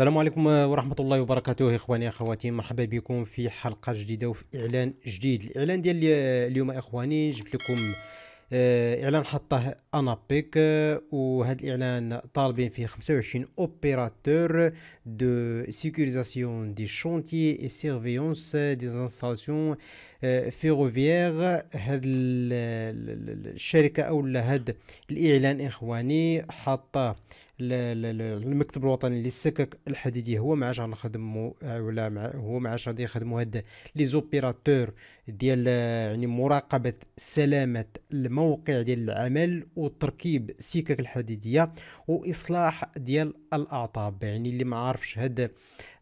السلام عليكم ورحمة الله وبركاته إخواني أخواتي مرحبا بكم في حلقة جديدة وفي إعلان جديد الإعلان ديال اليوم إخواني جبت لكم آه، إعلان حطه أنابيك آه، وهذا الإعلان طالبين فيه 25 أوبيراتور دو سيكوريزاسيون دي شونتي إي سيرفيونس دي انستالاسيون فيروفيير هاد الشركة أو هاد الإعلان إخواني حطه المكتب الوطني للسكك الحديدي هو ما عادش غنخدمو ولا مع هو ما عادش غادي يخدمو هاد لي زوبيراتور ديال يعني مراقبه سلامه الموقع ديال العمل وتركيب السكك الحديديه واصلاح ديال الاعطاب يعني اللي ما عارفش هاد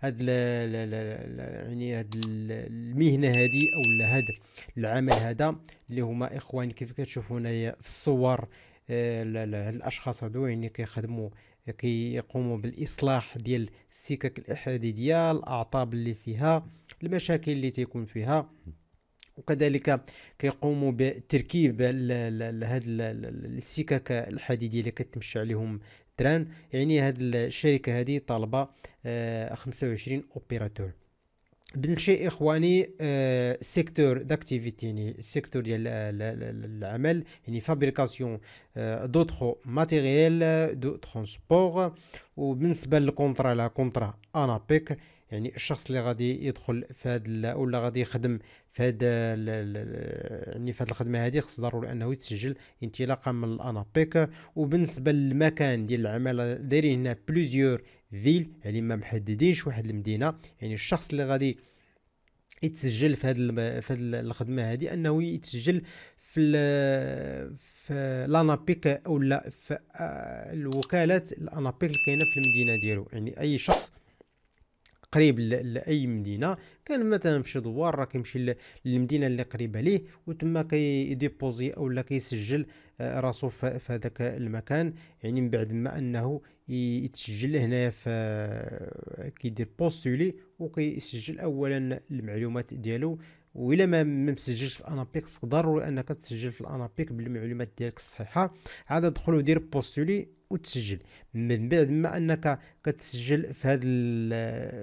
هاد يعني هاد المهنه هادي او هاد العمل هذا اللي هما اخواني كيف كتشوفوا هنايا في الصور هاد الاشخاص هادو يعني كيخدموا كيقوموا بالاصلاح ديال السكك الاحاديه الاعطاب اللي فيها المشاكل اللي تيكون فيها وكذلك كيقوموا بتركيب هاد السكك الحديديه اللي كتمشي عليهم التران يعني هاد الشركه هذه طالبه 25 آه، اوبيراتور بالنسبه شيء اخواني سيكتور آه، داكتيفيتي يعني سيكتور ديال العمل يعني فابريكاسيون دوطخو ماتيريال دو ترونسبور وبالنسبه للكونترا لا كونترا انابيك يعني الشخص اللي غادي يدخل في هذا ولا غادي يخدم في هذا يعني في هذه الخدمه هذه خص ضروري انه يتسجل انطلاقا من الانابيك وبالنسبه للمكان ديال العمل دايرين هنا بلوزيور فيل يعني ما محددينش واحد المدينه يعني الشخص اللي غادي يتسجل في هذه الم... في هذه الخدمه هذه انه يتسجل في ال... في لانابيك او لا في آه، الوكالات الانابيك اللي كاينه في المدينه ديالو يعني اي شخص قريب لاي مدينه كان مثلا في شي دوار راه كيمشي للمدينه اللي قريبه ليه وتما كيديبوزي او لا كيسجل راسو في هذاك المكان يعني من بعد ما انه يتسجل هنا في كيدير بوستولي وكيسجل اولا المعلومات ديالو وإلا ما مسجلش في انابيكس ضروري انك تسجل في الانابيك بالمعلومات ديالك الصحيحه عاد دخل ودير بوستولي وتسجل من بعد ما انك كتسجل في هذه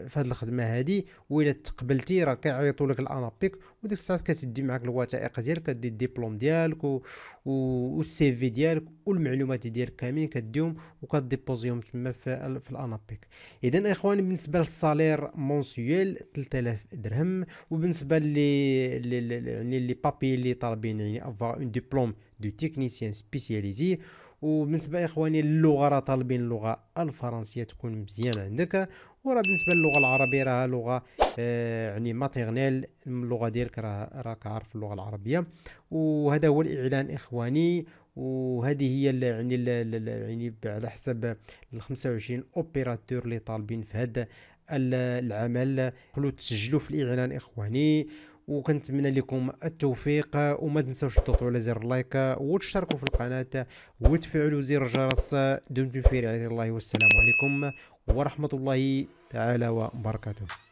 في هذه الخدمه هذه والا تقبلتي راه كيعيطوا لك الانابيك وديك الساعات كتدي معك الوثائق ديالك كدي الدبلوم ديالك و... والسي في ديالك والمعلومات ديالك كاملين كديهم وكديبوزيهم تما في, في الانابيك اذا اخواني بالنسبه للسالير مونسيويل 3000 درهم وبالنسبه لي, لي... يعني لي بابي اللي طالبين يعني افوار اون ديبلوم دو تكنيسيان سبيسياليزي وبالنسبه اخواني اللغه راه طالبين اللغه الفرنسيه تكون مزيانه عندك وراه بالنسبه للغه العربيه راه لغه آه، يعني ماتيرنيل اللغه ديالك راه راك عارف اللغه العربيه وهذا هو الاعلان اخواني وهذه هي يعني يعني على حسب ال 25 اوبيراتور اللي طالبين في هذا العمل خلو تسجلوا في الاعلان اخواني وكنتمنى لكم التوفيق وما تنساوش تضغطوا على زر اللايك وتشتركوا في القناه وتفعلوا زر الجرس دمتم في رعايه الله والسلام عليكم ورحمه الله تعالى وبركاته